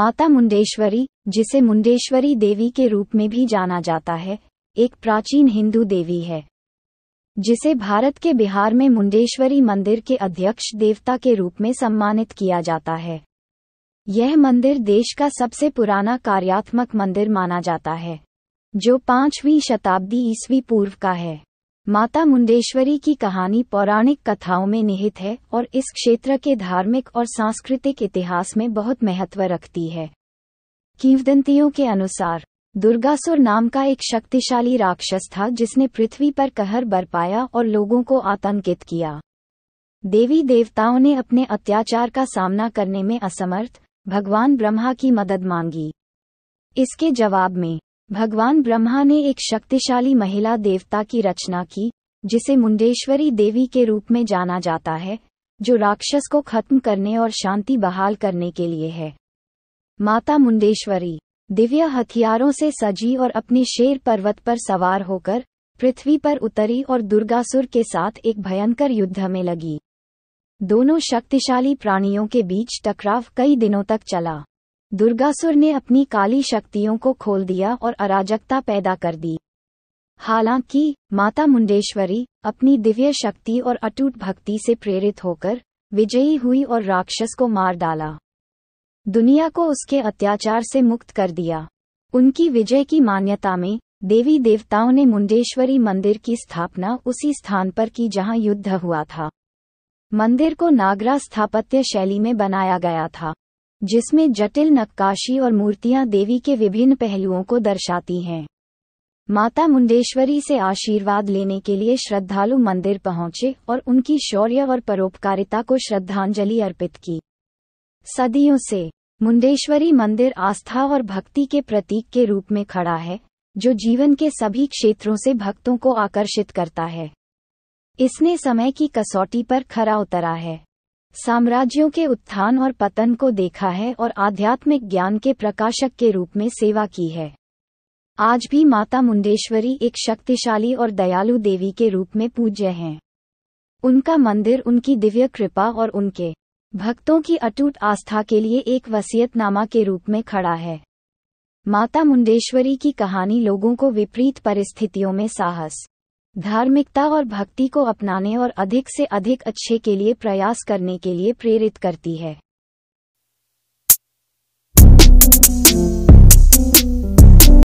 माता मुंडेश्वरी जिसे मुंडेश्वरी देवी के रूप में भी जाना जाता है एक प्राचीन हिंदू देवी है जिसे भारत के बिहार में मुंडेश्वरी मंदिर के अध्यक्ष देवता के रूप में सम्मानित किया जाता है यह मंदिर देश का सबसे पुराना कार्यात्मक मंदिर माना जाता है जो पांचवीं शताब्दी ईस्वी पूर्व का है माता मुंडेश्वरी की कहानी पौराणिक कथाओं में निहित है और इस क्षेत्र के धार्मिक और सांस्कृतिक इतिहास में बहुत महत्व रखती है किंवदंतियों के अनुसार दुर्गासुर नाम का एक शक्तिशाली राक्षस था जिसने पृथ्वी पर कहर बरपाया और लोगों को आतंकित किया देवी देवताओं ने अपने अत्याचार का सामना करने में असमर्थ भगवान ब्रह्मा की मदद मांगी इसके जवाब में भगवान ब्रह्मा ने एक शक्तिशाली महिला देवता की रचना की जिसे मुंडेश्वरी देवी के रूप में जाना जाता है जो राक्षस को खत्म करने और शांति बहाल करने के लिए है माता मुंडेश्वरी दिव्य हथियारों से सजी और अपने शेर पर्वत पर सवार होकर पृथ्वी पर उतरी और दुर्गासुर के साथ एक भयंकर युद्ध में लगी दोनों शक्तिशाली प्राणियों के बीच टकराव कई दिनों तक चला दुर्गासुर ने अपनी काली शक्तियों को खोल दिया और अराजकता पैदा कर दी हालांकि माता मुंडेश्वरी अपनी दिव्य शक्ति और अटूट भक्ति से प्रेरित होकर विजयी हुई और राक्षस को मार डाला दुनिया को उसके अत्याचार से मुक्त कर दिया उनकी विजय की मान्यता में देवी देवताओं ने मुंडेश्वरी मंदिर की स्थापना उसी स्थान पर की जहां युद्ध हुआ था मंदिर को नागरा स्थापत्य शैली में बनाया गया था जिसमें जटिल नक्काशी और मूर्तियां देवी के विभिन्न पहलुओं को दर्शाती हैं माता मुंडेश्वरी से आशीर्वाद लेने के लिए श्रद्धालु मंदिर पहुंचे और उनकी शौर्य और परोपकारिता को श्रद्धांजलि अर्पित की सदियों से मुंडेश्वरी मंदिर आस्था और भक्ति के प्रतीक के रूप में खड़ा है जो जीवन के सभी क्षेत्रों से भक्तों को आकर्षित करता है इसने समय की कसौटी पर खरा उतरा है साम्राज्यों के उत्थान और पतन को देखा है और आध्यात्मिक ज्ञान के प्रकाशक के रूप में सेवा की है आज भी माता मुंडेश्वरी एक शक्तिशाली और दयालु देवी के रूप में पूज्य हैं उनका मंदिर उनकी दिव्य कृपा और उनके भक्तों की अटूट आस्था के लिए एक वसीयतनामा के रूप में खड़ा है माता मुंडेश्वरी की कहानी लोगों को विपरीत परिस्थितियों में साहस धार्मिकता और भक्ति को अपनाने और अधिक से अधिक अच्छे के लिए प्रयास करने के लिए प्रेरित करती है